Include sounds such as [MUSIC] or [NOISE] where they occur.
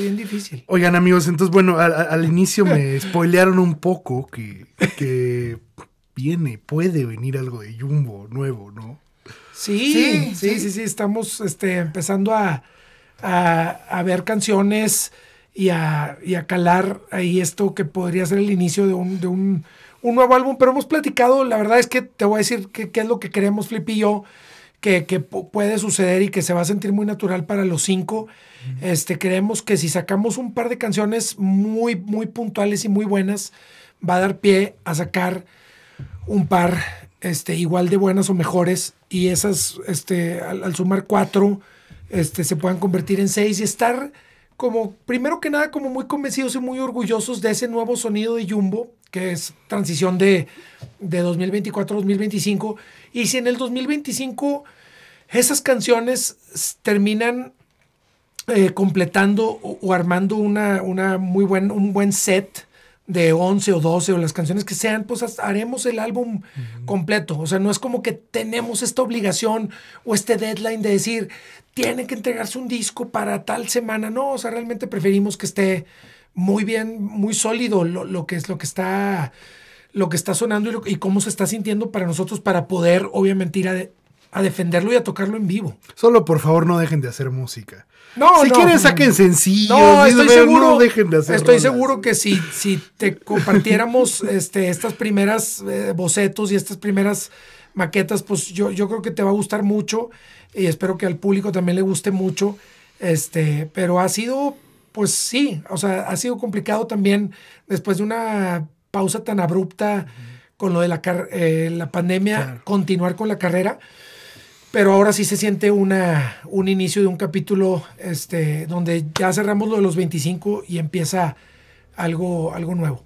Bien difícil. Oigan, amigos, entonces, bueno, al, inicio me [LAUGHS] spoilearon un poco que, que viene, puede venir algo de Jumbo nuevo, ¿no? Sí, sí, sí, sí, estamos este, empezando a, a, ver canciones y a, y a, calar ahí esto que podría ser el inicio de un, de un, un nuevo álbum, pero hemos platicado, la verdad es que te voy a decir qué es lo que queremos Flip y yo, que, puede suceder y que se va a sentir muy natural para los cinco. Este, creemos que si sacamos un par de canciones muy, muy puntuales y muy buenas, va a dar pie a sacar un par este, igual de buenas o mejores. Y esas, este, al, sumar cuatro, este, se puedan convertir en seis y estar como, primero que nada, como muy convencidos y muy orgullosos de ese nuevo sonido de Jumbo, que es transición de, de 2024 2025. Y si en el 2025 esas canciones terminan eh, completando o, armando una, una, muy buen, un buen set de 11 o 12 o las canciones que sean, pues haremos el álbum completo. O sea, no es como que tenemos esta obligación o este deadline de decir, tiene que entregarse un disco para tal semana. No, o sea, realmente preferimos que esté muy bien, muy sólido lo, lo que es lo que está lo que está sonando y, cómo se está sintiendo para nosotros para poder obviamente ir a, defenderlo y a tocarlo en vivo. Solo por favor no dejen de hacer música. No, si quieren saquen sencillo, No, estoy seguro. No dejen de hacer estoy seguro que si, si te compartiéramos [LAUGHS] este, estas primeras eh, bocetos y estas primeras maquetas, pues yo, yo creo que te va a gustar mucho y espero que al público también le guste mucho. Este, pero ha sido, pues sí, o sea, ha sido complicado también después de una pausa tan abrupta con lo de la, eh, la pandemia, continuar con la carrera. Pero ahora sí se siente una, un inicio de un capítulo este, donde ya cerramos lo de los 25 y empieza algo, algo nuevo.